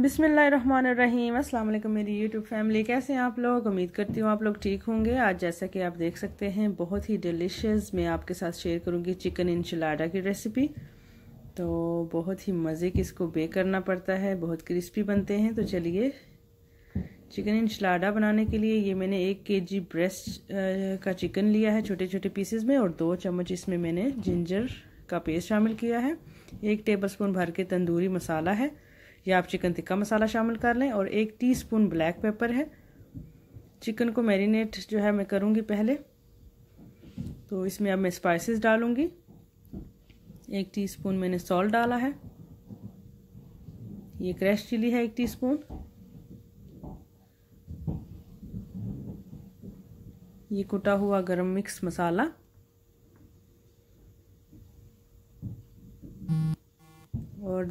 बिसमीम असल मेरी यूट्यूब फैमिली कैसे हैं आप लोग उम्मीद करती हूँ आप लोग ठीक होंगे आज जैसा कि आप देख सकते हैं बहुत ही डिलीशियस मैं आपके साथ शेयर करूँगी चिकन इंशलाडा की रेसिपी तो बहुत ही मज़े की इसको बेक करना पड़ता है बहुत क्रिस्पी बनते हैं तो चलिए चिकन इंशलाडा बनाने के लिए ये मैंने एक के जी ब्रेस्ट का चिकन लिया है छोटे छोटे पीसेज में और दो चम्मच इसमें मैंने जिंजर का पेस्ट शामिल किया है एक स्पून भर के तंदूरी मसाला है या आप चिकन टिक्का मसाला शामिल कर लें और एक टीस्पून ब्लैक पेपर है चिकन को मैरिनेट जो है मैं करूँगी पहले तो इसमें अब मैं स्पाइसेस डालूँगी एक टीस्पून मैंने सॉल्ट डाला है ये क्रैश चिली है एक टीस्पून ये कुटा हुआ गरम मिक्स मसाला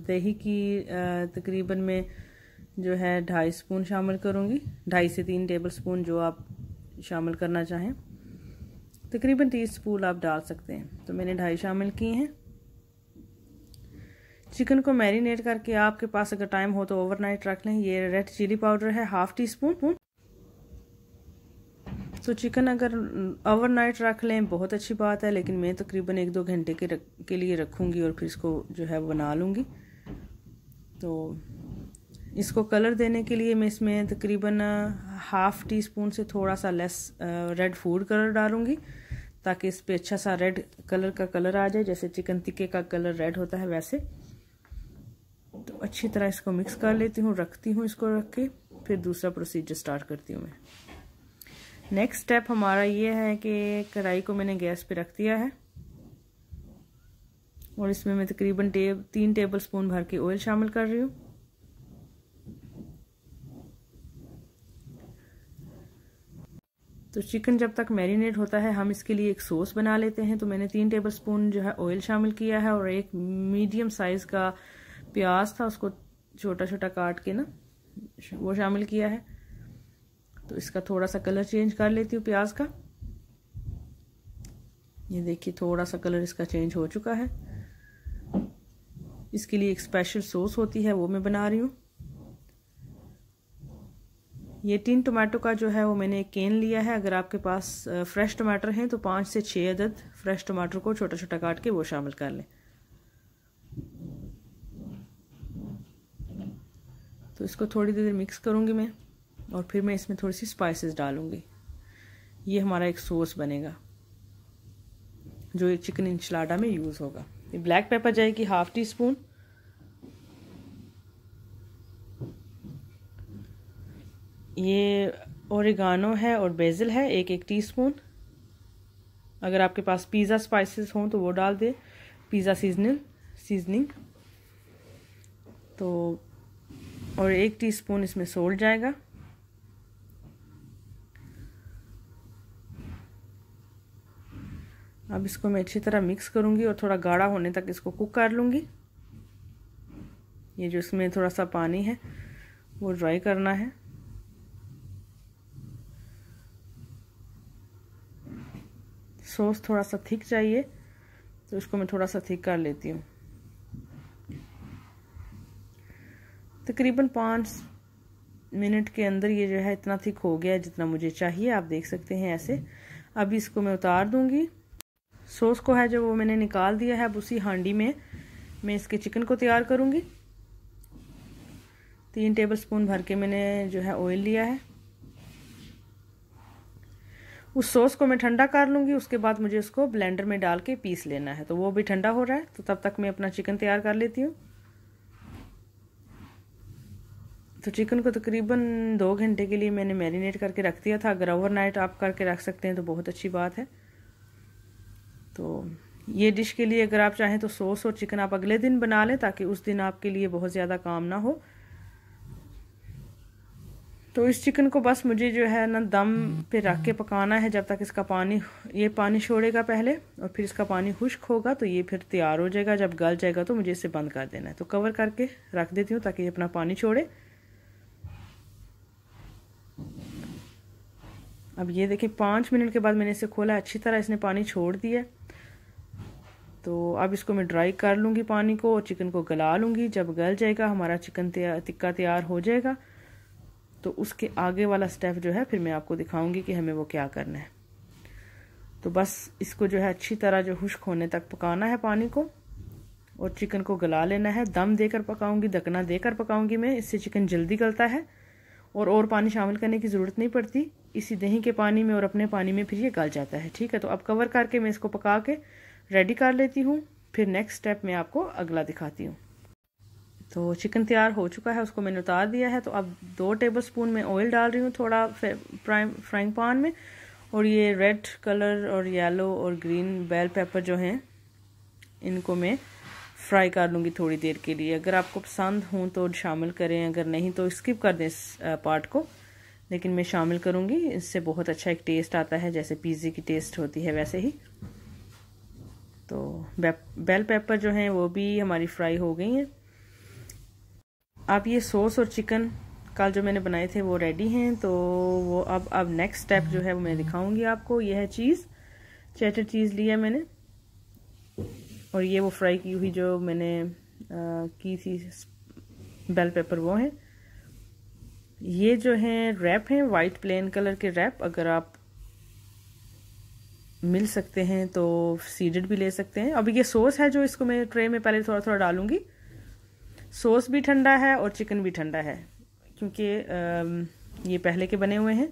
दही की तकरीबन मैं जो है ढाई स्पून शामिल करूँगी ढाई से तीन टेबल स्पून जो आप शामिल करना चाहें तकरीबन तीस स्पून आप डाल सकते हैं तो मैंने ढाई शामिल किए हैं चिकन को मैरिनेट करके आपके पास अगर टाइम हो तो ओवरनाइट रख लें ये रेड चिली पाउडर है हाफ टी स्पून तो चिकन अगर ओवरनाइट रख लें बहुत अच्छी बात है लेकिन मैं तकरीबन तो एक दो घंटे के रख के लिए रखूँगी और फिर इसको जो है बना लूँगी तो इसको कलर देने के लिए मैं इसमें तकरीबन हाफ़ टी स्पून से थोड़ा सा लेस रेड फूड कलर डालूंगी ताकि इस पर अच्छा सा रेड कलर का कलर आ जाए जैसे चिकन टिक्के का कलर रेड होता है वैसे तो अच्छी तरह इसको मिक्स कर लेती हूँ रखती हूँ इसको रख के फिर दूसरा प्रोसीजर स्टार्ट करती हूँ मैं नेक्स्ट स्टेप हमारा ये है कि कढ़ाई को मैंने गैस पे रख दिया है और इसमें मैं तकरीबन टेब तीन टेबल स्पून भर के ऑयल शामिल कर रही हूँ तो चिकन जब तक मैरिनेट होता है हम इसके लिए एक सॉस बना लेते हैं तो मैंने तीन टेबल स्पून जो है ऑयल शामिल किया है और एक मीडियम साइज का प्याज था उसको छोटा छोटा काट के ना वो शामिल किया है तो इसका थोड़ा सा कलर चेंज कर लेती हूँ प्याज का ये देखिए थोड़ा सा कलर इसका चेंज हो चुका है इसके लिए एक स्पेशल सॉस होती है वो मैं बना रही हूँ ये तीन टमाटो का जो है वो मैंने एक केन लिया है अगर आपके पास फ्रेश टमाटर हैं तो पाँच से छः अदद फ्रेश टमाटर को छोटा छोटा काट के वो शामिल कर लें तो इसको थोड़ी देर मिक्स करूँगी मैं और फिर मैं इसमें थोड़ी सी स्पाइसेस डालूँगी ये हमारा एक सॉस बनेगा जो चिकन इंचलाडा में यूज़ होगा ये ब्लैक पेपर जाएगी हाफ़ टी स्पून ये औरगानो है और बेजल है एक एक टीस्पून अगर आपके पास पिज़्ज़ा स्पाइसेस हों तो वो डाल दें पिज़्ज़ा सीजनल सीजनिंग तो और एक टीस्पून इसमें सोल्ट जाएगा अब इसको मैं अच्छी तरह मिक्स करूँगी और थोड़ा गाढ़ा होने तक इसको कुक कर लूँगी ये जो इसमें थोड़ा सा पानी है वो ड्राई करना है सॉस थोड़ा सा थिक चाहिए तो इसको मैं थोड़ा सा थिक कर लेती हूँ तकरीबन पाँच मिनट के अंदर ये जो है इतना थिक हो गया है जितना मुझे चाहिए आप देख सकते हैं ऐसे अब इसको मैं उतार दूँगी सॉस को है जो वो मैंने निकाल दिया है अब उसी हांडी में मैं इसके चिकन को तैयार करूँगी तीन टेबल स्पून भर के मैंने जो है ऑयल लिया है उस सॉस को मैं ठंडा कर लूँगी उसके बाद मुझे उसको ब्लेंडर में डाल के पीस लेना है तो वो भी ठंडा हो रहा है तो तब तक मैं अपना चिकन तैयार कर लेती हूँ तो चिकन को तकरीबन दो घंटे के लिए मैंने मैरिनेट करके रख दिया था अगर ओवरनाइट आप करके रख सकते हैं तो बहुत अच्छी बात है तो ये डिश के लिए अगर आप चाहें तो सॉस और चिकन आप अगले दिन बना लें ताकि उस दिन आपके लिए बहुत ज़्यादा काम ना हो तो इस चिकन को बस मुझे जो है ना दम पे रख के पकाना है जब तक इसका पानी ये पानी छोड़ेगा पहले और फिर इसका पानी खुश्क होगा तो ये फिर तैयार हो जाएगा जब गल जाएगा तो मुझे इसे बंद कर देना है तो कवर करके रख देती हूँ ताकि ये अपना पानी छोड़े अब ये देखिए पाँच मिनट के बाद मैंने इसे खोला अच्छी तरह इसने पानी छोड़ दिया तो अब इसको मैं ड्राई कर लूँगी पानी को और चिकन को गला लूँगी जब गल जाएगा हमारा चिकन तिक्का तैयार हो जाएगा तो उसके आगे वाला स्टेप जो है फिर मैं आपको दिखाऊंगी कि हमें वो क्या करना है तो बस इसको जो है अच्छी तरह जो खुश्क होने तक पकाना है पानी को और चिकन को गला लेना है दम देकर पकाऊंगी दकना देकर पकाऊंगी मैं इससे चिकन जल्दी गलता है और और पानी शामिल करने की ज़रूरत नहीं पड़ती इसी दही के पानी में और अपने पानी में फिर ये गल जाता है ठीक है तो अब कवर करके मैं इसको पका के रेडी कर लेती हूँ फिर नेक्स्ट स्टेप मैं आपको अगला दिखाती हूँ तो चिकन तैयार हो चुका है उसको मैंने उतार दिया है तो अब दो टेबल स्पून में ऑयल डाल रही हूँ थोड़ा फ्राइंग पान में और ये रेड कलर और येलो और ग्रीन बेल पेपर जो हैं इनको मैं फ्राई कर लूँगी थोड़ी देर के लिए अगर आपको पसंद हो तो शामिल करें अगर नहीं तो स्किप कर दें इस पार्ट को लेकिन मैं शामिल करूँगी इससे बहुत अच्छा एक टेस्ट आता है जैसे पिज़्ज़े की टेस्ट होती है वैसे ही तो बेल पेपर जो हैं वो भी हमारी फ्राई हो गई हैं आप ये सॉस और चिकन कल जो मैंने बनाए थे वो रेडी हैं तो वो अब अब नेक्स्ट स्टेप जो है वो मैं दिखाऊंगी आपको ये है चीज़ चैटर चीज़ लिया मैंने और ये वो फ्राई की हुई जो मैंने आ, की थी बेल पेपर वो है ये जो है रैप हैं वाइट प्लेन कलर के रैप अगर आप मिल सकते हैं तो सीडेड भी ले सकते हैं अब ये सॉस है जो इसको मैं ट्रे में पहले थोड़ा थोड़ा डालूंगी सॉस भी ठंडा है और चिकन भी ठंडा है क्योंकि ये पहले के बने हुए हैं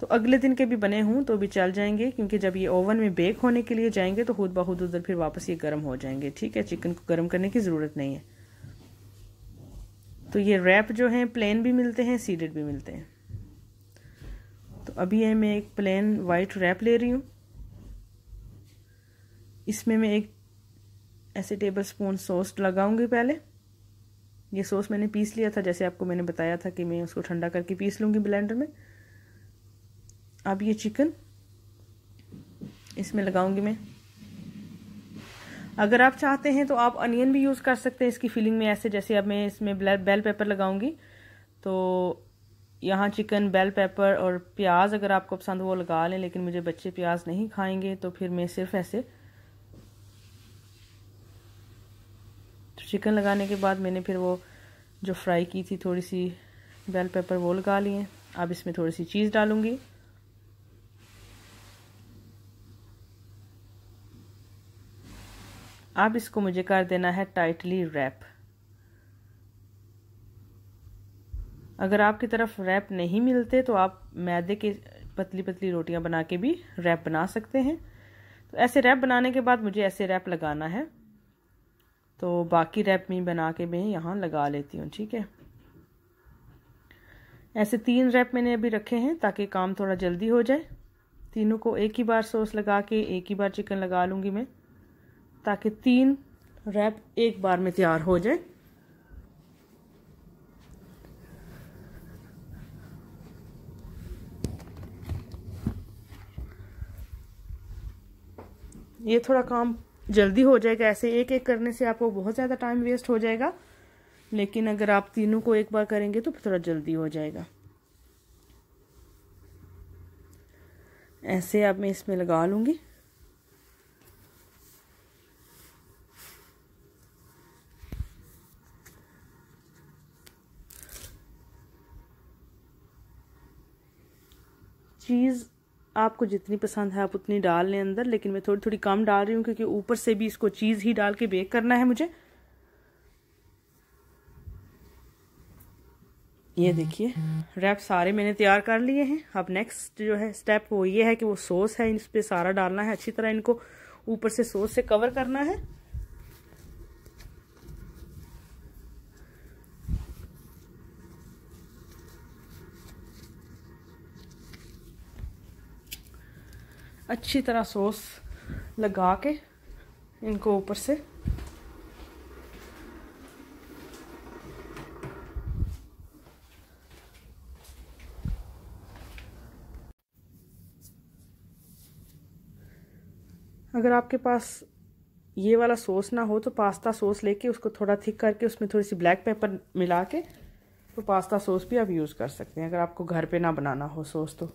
तो अगले दिन के भी बने हूँ तो भी चल जाएंगे क्योंकि जब ये ओवन में बेक होने के लिए जाएंगे तो खुद बहुत उधर फिर वापस ये गर्म हो जाएंगे ठीक है चिकन को गर्म करने की ज़रूरत नहीं है तो ये रैप जो हैं प्लेन भी मिलते हैं सीडेड भी मिलते हैं तो अभी है मैं एक प्लेन वाइट रैप ले रही हूँ इसमें मैं एक ऐसे टेबल स्पून सॉस लगाऊंगी पहले ये सॉस मैंने पीस लिया था जैसे आपको मैंने बताया था कि मैं उसको ठंडा करके पीस लूँगी ब्लेंडर में अब ये चिकन इसमें लगाऊंगी मैं अगर आप चाहते हैं तो आप अनियन भी यूज़ कर सकते हैं इसकी फिलिंग में ऐसे जैसे अब मैं इसमें बेल पेपर लगाऊंगी तो यहाँ चिकन बेल पेपर और प्याज अगर आपको पसंद हो वो लगा लें लेकिन मुझे बच्चे प्याज नहीं खाएंगे तो फिर मैं सिर्फ ऐसे चिकन लगाने के बाद मैंने फिर वो जो फ्राई की थी थोड़ी सी बेल पेपर वो लगा लिए अब इसमें थोड़ी सी चीज़ डालूंगी अब इसको मुझे कर देना है टाइटली रैप अगर आपकी तरफ रैप नहीं मिलते तो आप मैदे के पतली पतली रोटियां बना के भी रैप बना सकते हैं तो ऐसे रैप बनाने के बाद मुझे ऐसे रैप लगाना है तो बाकी रैप में बना के मैं यहाँ लगा लेती हूँ ठीक है ऐसे तीन रैप मैंने अभी रखे हैं ताकि काम थोड़ा जल्दी हो जाए तीनों को एक ही बार सॉस लगा के एक ही बार चिकन लगा लूँगी मैं ताकि तीन रैप एक बार में तैयार हो जाए ये थोड़ा काम जल्दी हो जाएगा ऐसे एक एक करने से आपको बहुत ज़्यादा टाइम वेस्ट हो जाएगा लेकिन अगर आप तीनों को एक बार करेंगे तो थोड़ा जल्दी हो जाएगा ऐसे आप मैं इसमें लगा लूँगी चीज़ आपको जितनी पसंद है आप उतनी डाल लें अंदर लेकिन मैं थोड़ी थोड़ी कम डाल रही हूँ क्योंकि ऊपर से भी इसको चीज़ ही डाल के बेक करना है मुझे ये देखिए रैप सारे मैंने तैयार कर लिए हैं अब नेक्स्ट जो है स्टेप वो ये है कि वो सॉस है इस पर सारा डालना है अच्छी तरह इनको ऊपर से सॉस से कवर करना है अच्छी तरह सॉस लगा के इनको ऊपर से अगर आपके पास ये वाला सॉस ना हो तो पास्ता सॉस लेके उसको थोड़ा थिक करके उसमें थोड़ी सी ब्लैक पेपर मिला के तो पास्ता सॉस भी आप यूज़ कर सकते हैं अगर आपको घर पे ना बनाना हो सॉस तो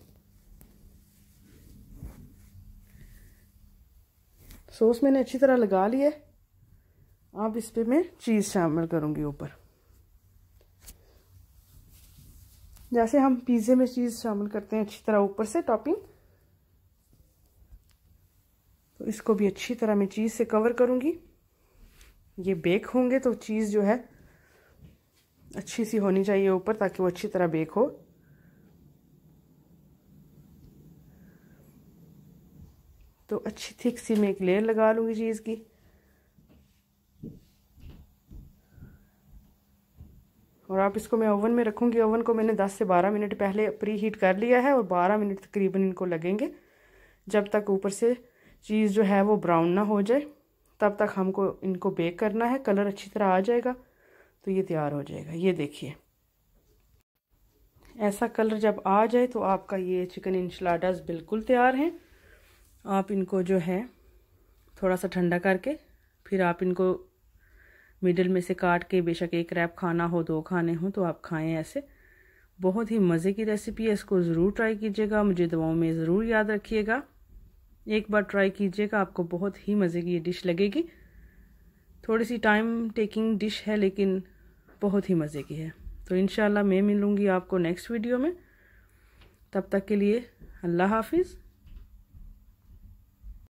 सॉस मैंने अच्छी तरह लगा लिया अब इस पर मैं चीज़ शामिल करूँगी ऊपर जैसे हम पिज़्ज़े में चीज़ शामिल करते हैं अच्छी तरह ऊपर से टॉपिंग तो इसको भी अच्छी तरह मैं चीज़ से कवर करूँगी ये बेक होंगे तो चीज़ जो है अच्छी सी होनी चाहिए ऊपर ताकि वो अच्छी तरह बेक हो तो अच्छी थिक सी मैं एक लेयर लगा लूँगी चीज़ की और आप इसको मैं ओवन में रखूँगी ओवन को मैंने 10 से 12 मिनट पहले प्री हीट कर लिया है और 12 मिनट तकरीबन इनको लगेंगे जब तक ऊपर से चीज़ जो है वो ब्राउन ना हो जाए तब तक हमको इनको बेक करना है कलर अच्छी तरह आ जाएगा तो ये तैयार हो जाएगा ये देखिए ऐसा कलर जब आ जाए तो आपका ये चिकन इंशलाडाज बिल्कुल तैयार है आप इनको जो है थोड़ा सा ठंडा करके फिर आप इनको मिडिल में से काट के बेशक एक रैप खाना हो दो खाने हो तो आप खाएं ऐसे बहुत ही मज़े की रेसिपी है इसको ज़रूर ट्राई कीजिएगा मुझे दवाओं में ज़रूर याद रखिएगा एक बार ट्राई कीजिएगा आपको बहुत ही मज़े की ये डिश लगेगी थोड़ी सी टाइम टेकिंग डिश है लेकिन बहुत ही मज़े की है तो इन मैं मिलूँगी आपको नेक्स्ट वीडियो में तब तक के लिए अल्लाह हाफिज़